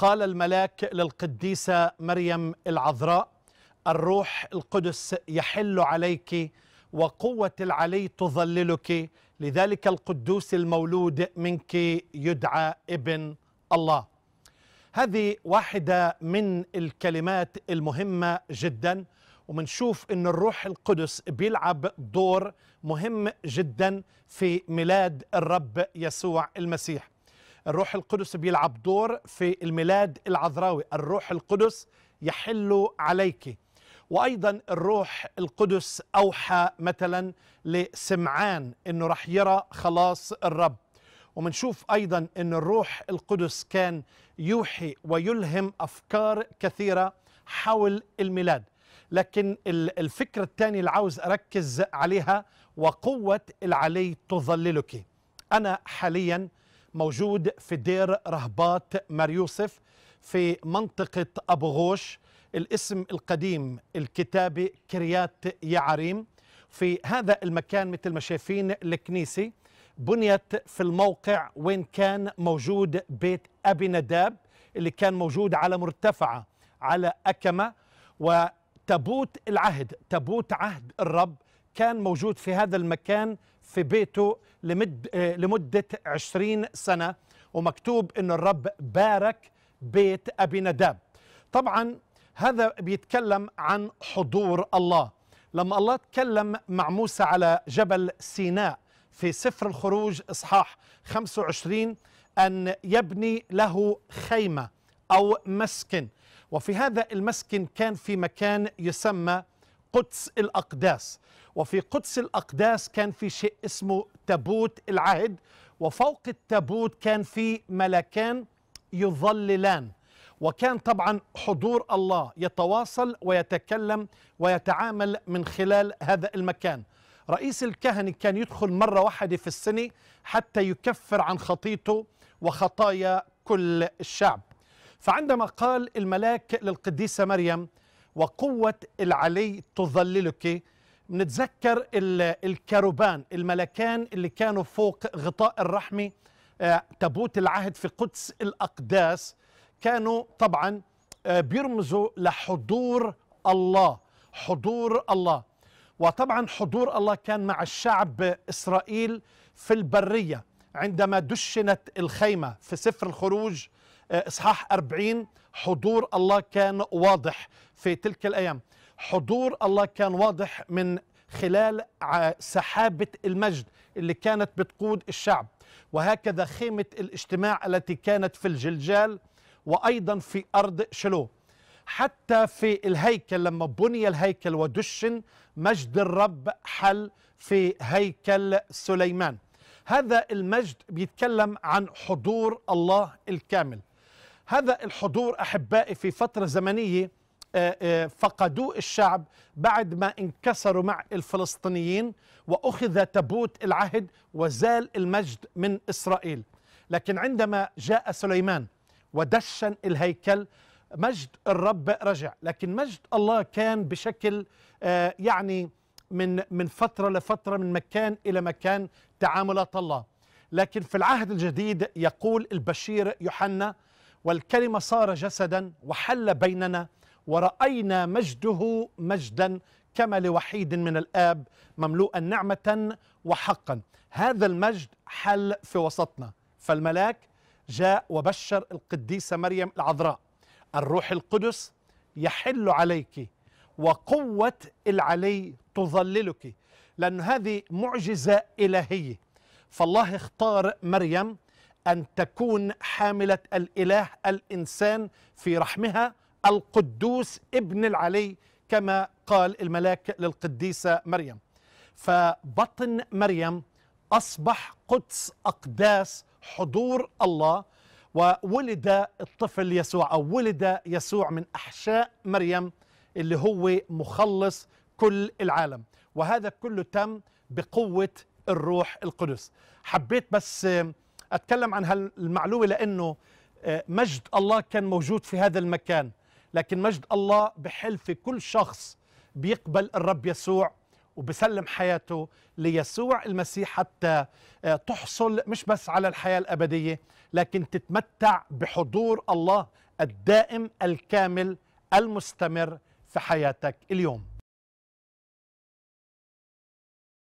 قال الملاك للقديسة مريم العذراء الروح القدس يحل عليك وقوة العلي تظللك لذلك القدوس المولود منك يدعى ابن الله هذه واحدة من الكلمات المهمة جدا ومنشوف أن الروح القدس بيلعب دور مهم جدا في ميلاد الرب يسوع المسيح الروح القدس بيلعب دور في الميلاد العذراوي الروح القدس يحل عليك وايضا الروح القدس اوحى مثلا لسمعان انه راح يرى خلاص الرب ومنشوف ايضا ان الروح القدس كان يوحي ويلهم افكار كثيره حول الميلاد لكن الفكره الثانيه اللي عاوز اركز عليها وقوه العلي تظللك انا حاليا موجود في دير رهبات مريوسف في منطقة أبو غوش الاسم القديم الكتابي كريات يعريم في هذا المكان مثل ما شايفين الكنيسة بنيت في الموقع وين كان موجود بيت أبي نداب اللي كان موجود على مرتفعة على أكمة وتابوت العهد تابوت عهد الرب كان موجود في هذا المكان في بيته لمد آه، لمدة عشرين سنة ومكتوب أن الرب بارك بيت أبي نداب طبعا هذا بيتكلم عن حضور الله لما الله تكلم مع موسى على جبل سيناء في سفر الخروج إصحاح 25 أن يبني له خيمة أو مسكن وفي هذا المسكن كان في مكان يسمى قدس الأقداس وفي قدس الأقداس كان في شيء اسمه تابوت العهد وفوق التابوت كان في ملكان يظللان وكان طبعا حضور الله يتواصل ويتكلم ويتعامل من خلال هذا المكان رئيس الكهنة كان يدخل مرة واحدة في السنة حتى يكفر عن خطيته وخطايا كل الشعب فعندما قال الملاك للقديسة مريم وقوة العلي تظللك نتذكر الكروبان الملكان اللي كانوا فوق غطاء الرحمة آه، تابوت العهد في قدس الأقداس كانوا طبعا آه، بيرمزوا لحضور الله حضور الله وطبعا حضور الله كان مع الشعب إسرائيل في البرية عندما دشنت الخيمة في سفر الخروج آه، إصحاح أربعين حضور الله كان واضح في تلك الأيام حضور الله كان واضح من خلال سحابة المجد اللي كانت بتقود الشعب وهكذا خيمة الاجتماع التي كانت في الجلجال وأيضا في أرض شلو حتى في الهيكل لما بني الهيكل ودشن مجد الرب حل في هيكل سليمان هذا المجد بيتكلم عن حضور الله الكامل هذا الحضور أحبائي في فترة زمنية آه، آه، فقدوه الشعب بعد ما انكسروا مع الفلسطينيين وأخذ تابوت العهد وزال المجد من إسرائيل لكن عندما جاء سليمان ودشن الهيكل مجد الرب رجع لكن مجد الله كان بشكل آه، يعني من من فتره لفتره من مكان الى مكان تعاملات الله لكن في العهد الجديد يقول البشير يوحنا والكلمه صار جسدا وحل بيننا وراينا مجده مجدا كما لوحيد من الاب مملوءا نعمه وحقا هذا المجد حل في وسطنا فالملاك جاء وبشر القديسه مريم العذراء الروح القدس يحل عليك وقوة العلي تظللك لأن هذه معجزة إلهية فالله اختار مريم أن تكون حاملة الإله الإنسان في رحمها القدوس ابن العلي كما قال الملاك للقديسة مريم فبطن مريم أصبح قدس أقداس حضور الله وولد الطفل يسوع أو ولد يسوع من أحشاء مريم اللي هو مخلص كل العالم وهذا كله تم بقوة الروح القدس حبيت بس أتكلم عن هالمعلومة لأنه آه، مجد الله كان موجود في هذا المكان لكن مجد الله بحل في كل شخص بيقبل الرب يسوع وبسلم حياته ليسوع المسيح حتى آه، تحصل مش بس على الحياة الأبدية لكن تتمتع بحضور الله الدائم الكامل المستمر في حياتك اليوم